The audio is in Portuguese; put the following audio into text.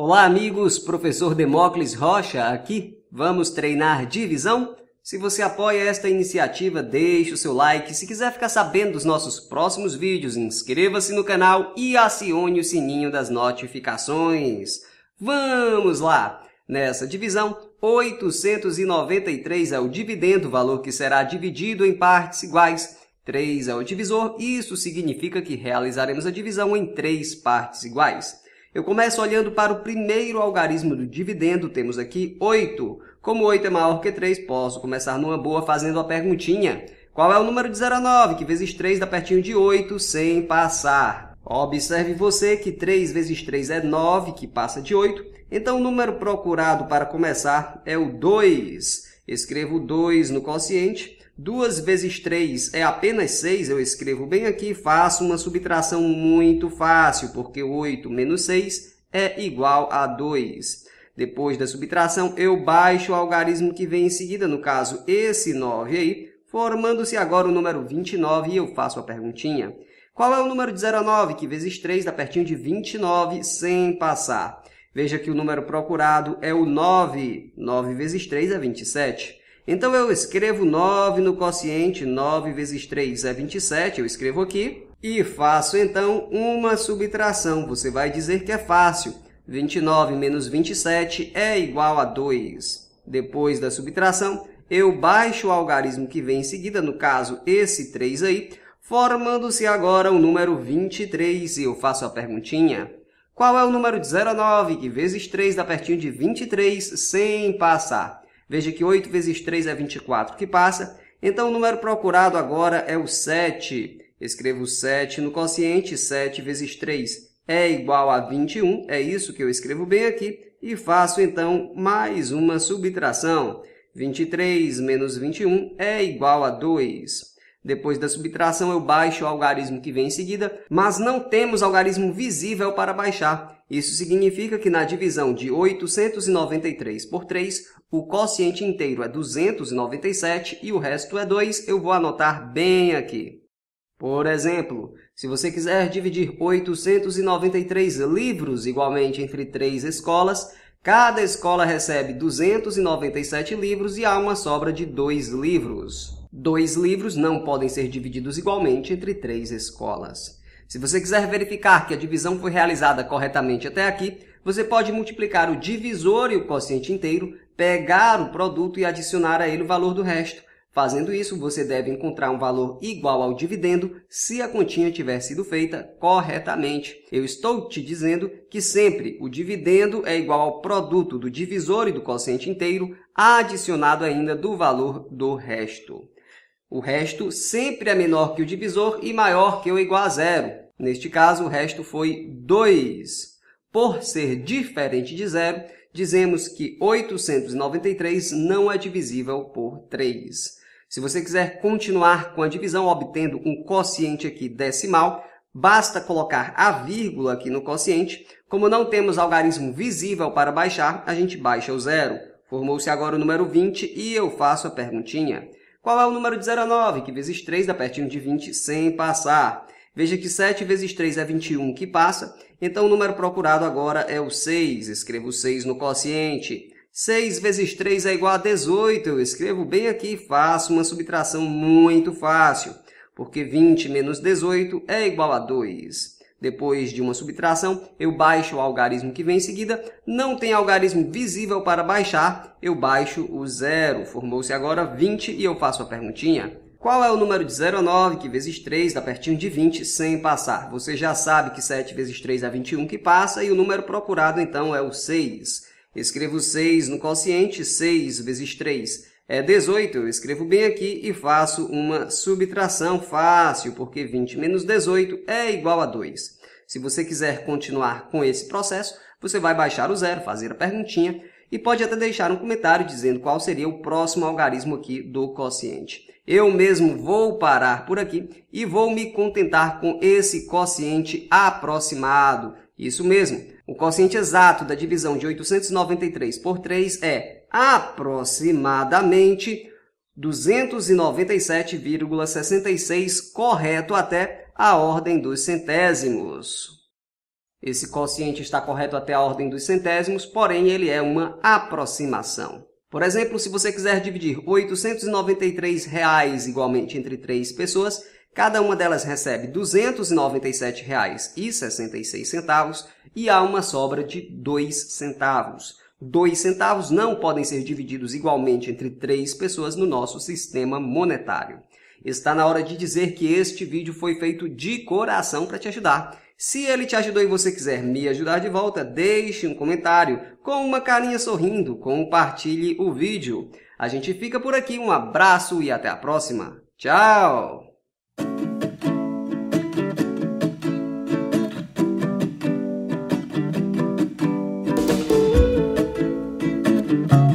Olá, amigos. Professor Demócles Rocha aqui. Vamos treinar divisão? Se você apoia esta iniciativa, deixe o seu like. Se quiser ficar sabendo dos nossos próximos vídeos, inscreva-se no canal e acione o sininho das notificações. Vamos lá! Nessa divisão, 893 é o dividendo, valor que será dividido em partes iguais. 3 é o divisor, isso significa que realizaremos a divisão em três partes iguais. Eu começo olhando para o primeiro algarismo do dividendo, temos aqui 8. Como 8 é maior que 3, posso começar numa boa fazendo a perguntinha. Qual é o número de 0 a 9, que vezes 3 dá pertinho de 8, sem passar? Observe você que 3 vezes 3 é 9, que passa de 8. Então, o número procurado para começar é o 2. Escrevo 2 no quociente 2 vezes 3 é apenas 6, eu escrevo bem aqui, faço uma subtração muito fácil, porque 8 menos 6 é igual a 2. Depois da subtração, eu baixo o algarismo que vem em seguida, no caso, esse 9 aí, formando-se agora o número 29, e eu faço a perguntinha. Qual é o número de 0 a 9, que vezes 3 dá pertinho de 29, sem passar? Veja que o número procurado é o 9. 9 vezes 3 é 27. Então eu escrevo 9 no quociente, 9 vezes 3 é 27, eu escrevo aqui. E faço então uma subtração, você vai dizer que é fácil. 29 menos 27 é igual a 2. Depois da subtração, eu baixo o algarismo que vem em seguida, no caso esse 3 aí, formando-se agora o número 23 e eu faço a perguntinha. Qual é o número de 09 que vezes 3 dá pertinho de 23 sem passar? Veja que 8 vezes 3 é 24 que passa. Então, o número procurado agora é o 7. Escrevo 7 no quociente, 7 vezes 3 é igual a 21, é isso que eu escrevo bem aqui, e faço então mais uma subtração. 23 menos 21 é igual a 2. Depois da subtração, eu baixo o algarismo que vem em seguida, mas não temos algarismo visível para baixar. Isso significa que na divisão de 893 por 3, o quociente inteiro é 297 e o resto é 2, eu vou anotar bem aqui. Por exemplo, se você quiser dividir 893 livros igualmente entre três escolas, cada escola recebe 297 livros e há uma sobra de dois livros. Dois livros não podem ser divididos igualmente entre três escolas. Se você quiser verificar que a divisão foi realizada corretamente até aqui, você pode multiplicar o divisor e o quociente inteiro, pegar o produto e adicionar a ele o valor do resto. Fazendo isso, você deve encontrar um valor igual ao dividendo se a continha tiver sido feita corretamente. Eu estou te dizendo que sempre o dividendo é igual ao produto do divisor e do quociente inteiro, adicionado ainda do valor do resto. O resto sempre é menor que o divisor e maior que ou igual a zero. Neste caso, o resto foi 2. Por ser diferente de zero, dizemos que 893 não é divisível por 3. Se você quiser continuar com a divisão obtendo um quociente aqui decimal, basta colocar a vírgula aqui no quociente. Como não temos algarismo visível para baixar, a gente baixa o zero. Formou-se agora o número 20 e eu faço a perguntinha. Qual é o número 19, que vezes 3 dá pertinho de 20 sem passar? Veja que 7 vezes 3 é 21, que passa. Então, o número procurado agora é o 6. Escrevo 6 no quociente. 6 vezes 3 é igual a 18. Eu escrevo bem aqui e faço uma subtração muito fácil, porque 20 menos 18 é igual a 2 depois de uma subtração, eu baixo o algarismo que vem em seguida. Não tem algarismo visível para baixar, eu baixo o zero. Formou-se agora 20 e eu faço a perguntinha. Qual é o número de 0 a 9, que vezes 3 dá pertinho de 20, sem passar? Você já sabe que 7 vezes 3 dá 21, que passa, e o número procurado, então, é o 6. Escrevo 6 no quociente, 6 vezes 3 é 18, eu escrevo bem aqui e faço uma subtração fácil, porque 20 menos 18 é igual a 2. Se você quiser continuar com esse processo, você vai baixar o zero, fazer a perguntinha e pode até deixar um comentário dizendo qual seria o próximo algarismo aqui do quociente. Eu mesmo vou parar por aqui e vou me contentar com esse quociente aproximado. Isso mesmo. O quociente exato da divisão de 893 por 3 é aproximadamente 297,66, correto até a ordem dos centésimos. Esse quociente está correto até a ordem dos centésimos, porém ele é uma aproximação. Por exemplo, se você quiser dividir R$ 893 reais igualmente entre três pessoas, Cada uma delas recebe R$ 297,66 e há uma sobra de dois centavos. Dois centavos não podem ser divididos igualmente entre três pessoas no nosso sistema monetário. Está na hora de dizer que este vídeo foi feito de coração para te ajudar. Se ele te ajudou e você quiser me ajudar de volta, deixe um comentário com uma carinha sorrindo, compartilhe o vídeo. A gente fica por aqui, um abraço e até a próxima. Tchau! Thank you.